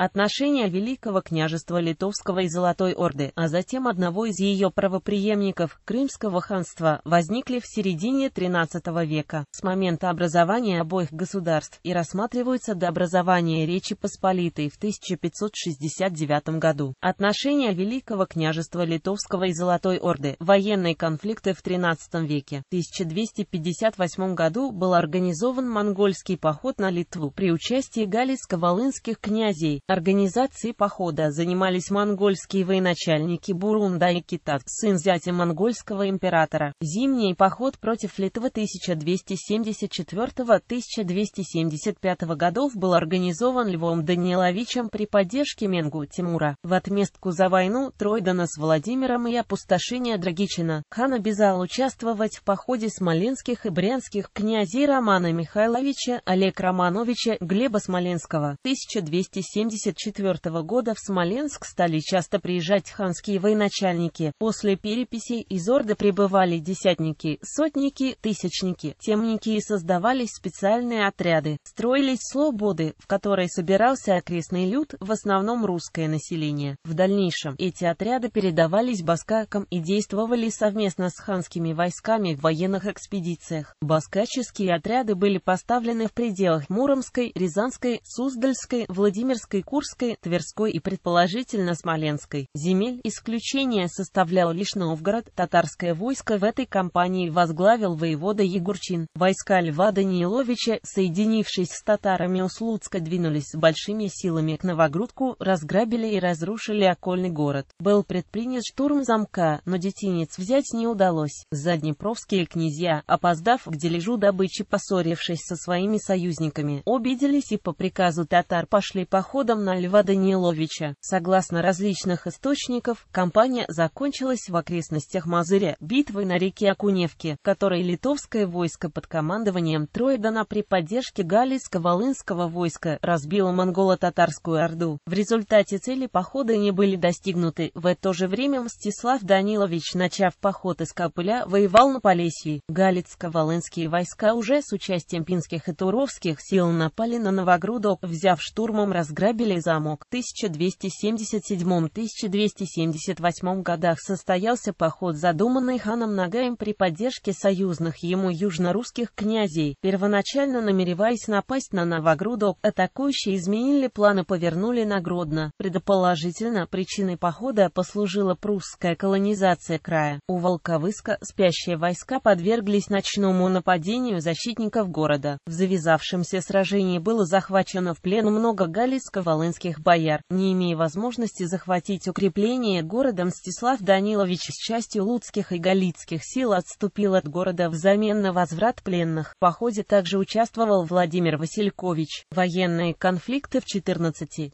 Отношения Великого княжества Литовского и Золотой Орды, а затем одного из ее правоприемников, Крымского ханства, возникли в середине XIII века, с момента образования обоих государств, и рассматриваются до образования Речи Посполитой в 1569 году. Отношения Великого княжества Литовского и Золотой Орды, военные конфликты в XIII веке. В 1258 году был организован монгольский поход на Литву при участии галицко-волынских князей, Организацией похода занимались монгольские военачальники Бурунда и Китат, сын зятя монгольского императора. Зимний поход против Литвы 1274-1275 годов был организован Львом Даниловичем при поддержке Менгу Тимура. В отместку за войну Тройдана с Владимиром и опустошение Драгичина хан обязал участвовать в походе смоленских и брянских князей Романа Михайловича, Олег Романовича, Глеба Смоленского. 1270 1954 года в Смоленск стали часто приезжать ханские военачальники. После переписей из Орды прибывали десятники, сотники, тысячники, темники и создавались специальные отряды. Строились слободы, в которой собирался окрестный люд, в основном русское население. В дальнейшем эти отряды передавались баскакам и действовали совместно с ханскими войсками в военных экспедициях. Баскаческие отряды были поставлены в пределах Муромской, Рязанской, Суздальской, Владимирской Курской, Тверской и, предположительно, Смоленской земель. Исключение составлял лишь Новгород. Татарское войско в этой кампании возглавил воевода Егурчин. Войска Льва Даниловича, соединившись с татарами у Слуцка, двинулись с большими силами к Новогрудку, разграбили и разрушили окольный город. Был предпринят штурм замка, но детинец взять не удалось. Заднепровские князья, опоздав к дележу добычи, поссорившись со своими союзниками, обиделись и по приказу татар пошли походом на Льва Даниловича. Согласно различных источников, кампания закончилась в окрестностях Мазыря битвой на реке Акуневке, которой литовское войско под командованием Троидана при поддержке Галийско-Волынского войска разбило монголо-татарскую орду. В результате цели похода не были достигнуты. В это же время Мстислав Данилович, начав поход из Капыля, воевал на Полесье. Галицко-Волынские войска уже с участием пинских и туровских сил напали на Новогрудок, взяв штурмом разграбить Кабелей замок. В 1277-1278 годах состоялся поход, задуманный ханом Нагаем при поддержке союзных ему южно-русских князей, первоначально намереваясь напасть на Новогрудок. Атакующие изменили планы, повернули на Гродно. Предположительно, причиной похода послужила прусская колонизация края. У Волковыска спящие войска подверглись ночному нападению защитников города. В завязавшемся сражении было захвачено в плен много галийского волынских бояр, не имея возможности захватить укрепление города Мстислав Данилович с частью луцких и галицких сил отступил от города взамен на возврат пленных. В походе также участвовал Владимир Василькович. Военные конфликты в 14-15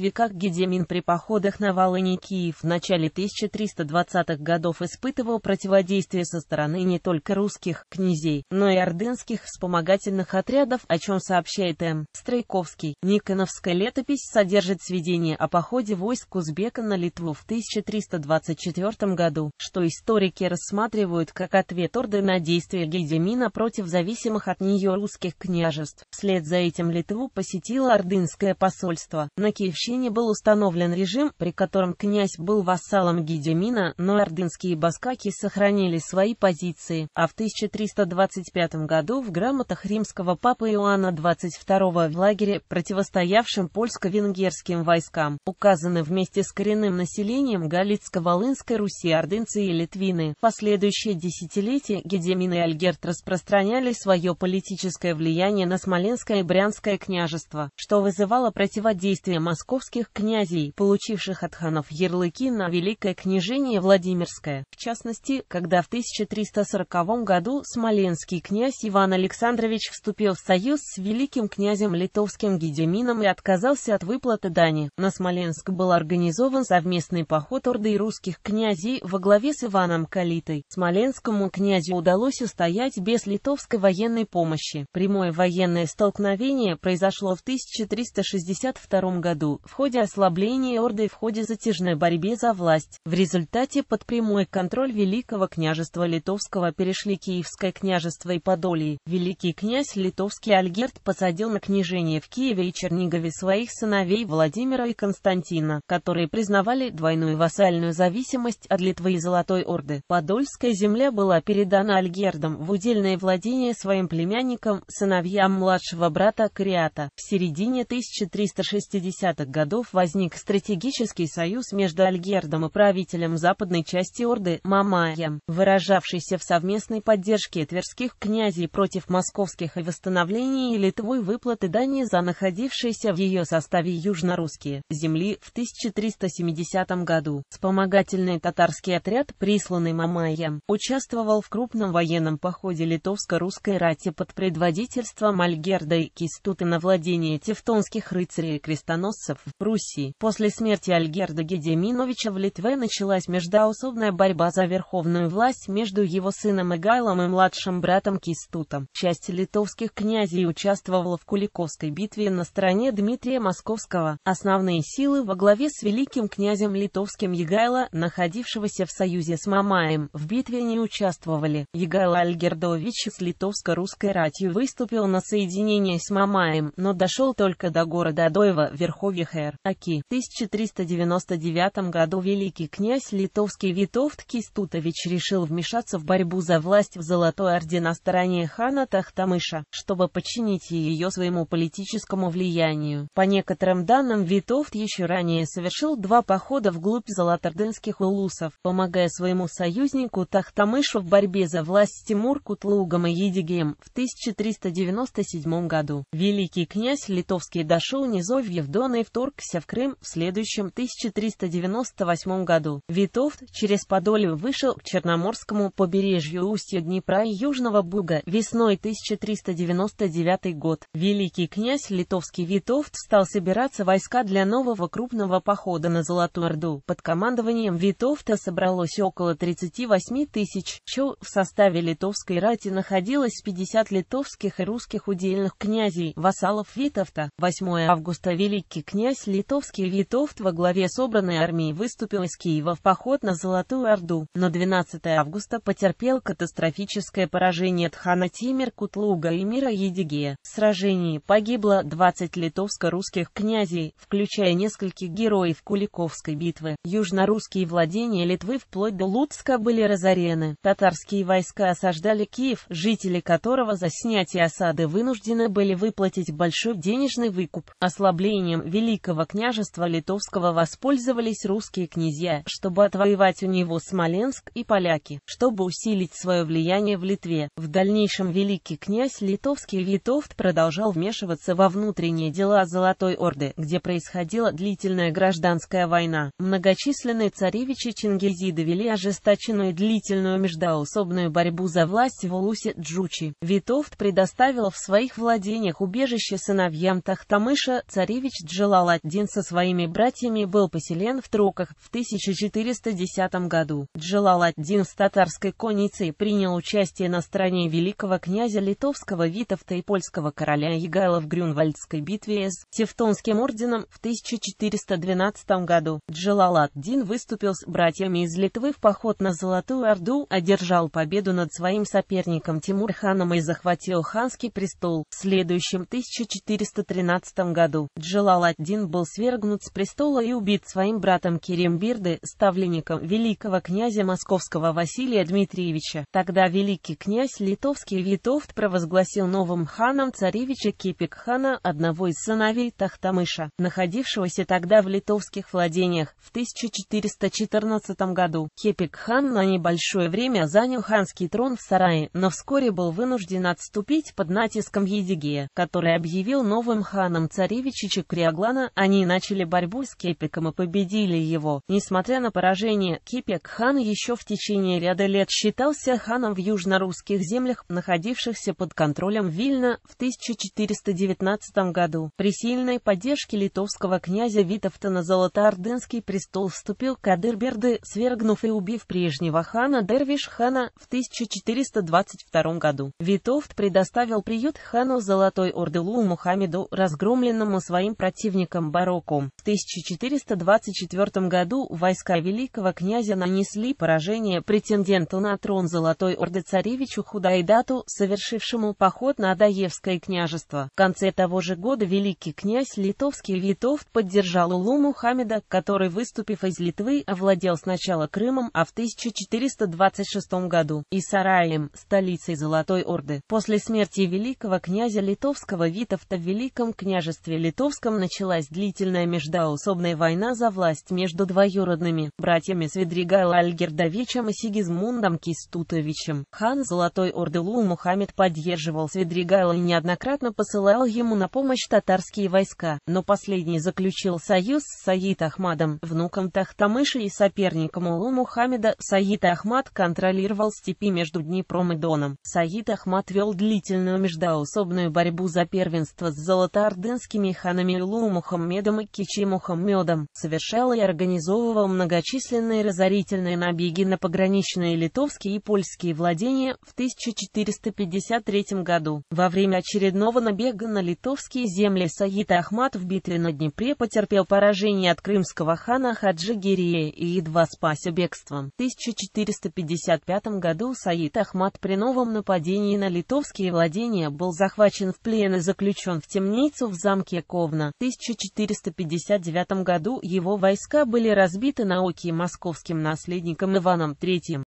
веках Гедемин при походах на Волыни Киев в начале 1320-х годов испытывал противодействие со стороны не только русских князей, но и ордынских вспомогательных отрядов, о чем сообщает М. Стройковский. Никоновская лето Летопись содержит сведения о походе войск Узбека на Литву в 1324 году, что историки рассматривают как ответ орды на действия Гельдемина против зависимых от нее русских княжеств. Вслед за этим Литву посетило ордынское посольство. На Киевщине был установлен режим, при котором князь был вассалом Гедемина, но ордынские баскаки сохранили свои позиции, а в 1325 году в грамотах римского папы Иоанна XXII в лагере, противостоявшем польскому польско-венгерским войскам, указаны вместе с коренным населением Галицко-Волынской Руси ордынцы и литвины. В последующие десятилетия Гедемин и Альгерт распространяли свое политическое влияние на Смоленское и Брянское княжество, что вызывало противодействие московских князей, получивших от ханов ярлыки на Великое княжение Владимирское. В частности, когда в 1340 году смоленский князь Иван Александрович вступил в союз с великим князем литовским Гедемином и отказался отказался от выплаты дани. На Смоленск был организован совместный поход орды и русских князей во главе с Иваном Калитой. Смоленскому князю удалось устоять без литовской военной помощи. Прямое военное столкновение произошло в 1362 году в ходе ослабления орды и в ходе затяжной борьбе за власть. В результате под прямой контроль Великого княжества Литовского перешли Киевское княжество и Подолии. Великий князь литовский Альгерт посадил на княжение в Киеве и Чернигове своих сыновей Владимира и Константина, которые признавали двойную вассальную зависимость от Литвы и Золотой Орды. Подольская земля была передана Альгердом в удельное владение своим племянникам, сыновьям младшего брата Криата. В середине 1360-х годов возник стратегический союз между Альгердом и правителем западной части Орды Мамаем, выражавшийся в совместной поддержке тверских князей против московских и восстановлении Литвы выплаты дани за находившиеся в ее составе составе южно-русские земли в 1370 году. Вспомогательный татарский отряд, присланный Мамаем, участвовал в крупном военном походе литовско-русской рати под предводительством Альгерда и Кистута на владение тевтонских рыцарей и крестоносцев в Руси. После смерти Альгерда Гедеминовича в Литве началась междоусобная борьба за верховную власть между его сыном Игайлом и младшим братом Кистутом. Часть литовских князей участвовала в Куликовской битве на стороне Дмитрия Москвы. Московского, основные силы во главе с великим князем литовским Егайло, находившегося в союзе с Мамаем, в битве не участвовали. Егайло Альгердович с литовско-русской ратью выступил на соединение с Мамаем, но дошел только до города Адоева, Верховье Хэр, Аки. В 1399 году великий князь литовский Витовт Кистутович решил вмешаться в борьбу за власть в Золотой Орде на стороне хана Тахтамыша, чтобы подчинить ее своему политическому влиянию. По некоторым данным Витовт еще ранее совершил два похода вглубь золотардынских улусов, помогая своему союзнику Тахтамышу в борьбе за власть с Тимур Кутлугом и Едигеем в 1397 году. Великий князь литовский дошел низовье в Дон и вторгся в Крым в следующем 1398 году. Витовт через Подолье вышел к Черноморскому побережью устья Днепра и Южного Буга весной 1399 год. Великий князь литовский Витовт стал стал собираться войска для нового крупного похода на Золотую Орду. Под командованием Витовта собралось около 38 тысяч. Еще в составе литовской рати находилось 50 литовских и русских удельных князей, вассалов Витовта. 8 августа великий князь литовский Витовт во главе собранной армии выступил из Киева в поход на Золотую Орду, но 12 августа потерпел катастрофическое поражение от хана Тимир Кутлуга и Мира Едигея. В сражении погибло 20 литовско-русских русских князей, включая нескольких героев Куликовской битвы. Южнорусские владения Литвы вплоть до Луцка были разорены. Татарские войска осаждали Киев, жители которого за снятие осады вынуждены были выплатить большой денежный выкуп. Ослаблением Великого княжества Литовского воспользовались русские князья, чтобы отвоевать у него Смоленск и поляки, чтобы усилить свое влияние в Литве. В дальнейшем великий князь литовский Витовт продолжал вмешиваться во внутренние дела Золотого Золотой Орды, где происходила длительная гражданская война. Многочисленные царевичи Чингизида вели ожесточенную и длительную междоусобную борьбу за власть в Улусе Джучи. Витовт предоставил в своих владениях убежище сыновьям Тахтамыша, царевич Джалаладдин со своими братьями был поселен в Троках в 1410 году. Джалаладдин с татарской конницей принял участие на стороне великого князя литовского Витовта и польского короля Егайла в Грюнвальдской битве с Тевтоном. Тевтонским орденом в 1412 году. Джалалад-дин выступил с братьями из Литвы в поход на Золотую Орду, одержал победу над своим соперником Тимур-ханом и захватил ханский престол. В следующем 1413 году Джалалад-дин был свергнут с престола и убит своим братом Керимбирды, ставленником великого князя московского Василия Дмитриевича. Тогда великий князь Литовский Витовт провозгласил новым ханом царевича Кипик-хана, одного из сыновей Тахтамыша, находившегося тогда в литовских владениях. В 1414 году Хепик-хан на небольшое время занял ханский трон в сарае, но вскоре был вынужден отступить под натиском Едигея, который объявил новым ханом царевича Чикриаглана. Они начали борьбу с Кепиком и победили его. Несмотря на поражение, Кепик-хан еще в течение ряда лет считался ханом в южно-русских землях, находившихся под контролем Вильна в 1419 году. При сильной активной поддержки литовского князя Витовта на Золотоордынский престол вступил Кадырберды, свергнув и убив прежнего хана Дервиш-хана в 1422 году. Витовт предоставил приют хану Золотой Ордылу Мухаммеду, разгромленному своим противником Бароком. В 1424 году войска великого князя нанесли поражение претенденту на трон Золотой Орды царевичу Худайдату, совершившему поход на Адаевское княжество. В конце того же года великий князь Князь литовский Витовт поддержал улу Мухаммеда, который, выступив из Литвы, овладел сначала Крымом, а в 1426 году и Сараем, столицей Золотой Орды. После смерти великого князя литовского Витовта в Великом княжестве Литовском началась длительная междоусобная война за власть между двоюродными братьями Свидригайло Альгердовичем и Сигизмундом Кистутовичем. Хан Золотой Орды Лу Мухаммед поддерживал Свидригайла и неоднократно посылал ему на помощь татарские войска. Омска, но последний заключил союз с Саид Ахмадом, внуком Тахтамыша и соперником Улу Мухаммеда. Саид Ахмад контролировал степи между Днепром и Доном. Саид Ахмад вел длительную междоусобную борьбу за первенство с золотоордынскими ханами Улу Мухаммедом и Кичи Мухаммедом, совершал и организовывал многочисленные разорительные набеги на пограничные литовские и польские владения в 1453 году. Во время очередного набега на литовские земли Саид Ахмат в битве на Днепре потерпел поражение от крымского хана Хаджи Гирея и едва спасся бегством. В 1455 году Саид Ахмат при новом нападении на литовские владения был захвачен в плен и заключен в темницу в замке Ковна. В 1459 году его войска были разбиты на оке московским наследником Иваном III.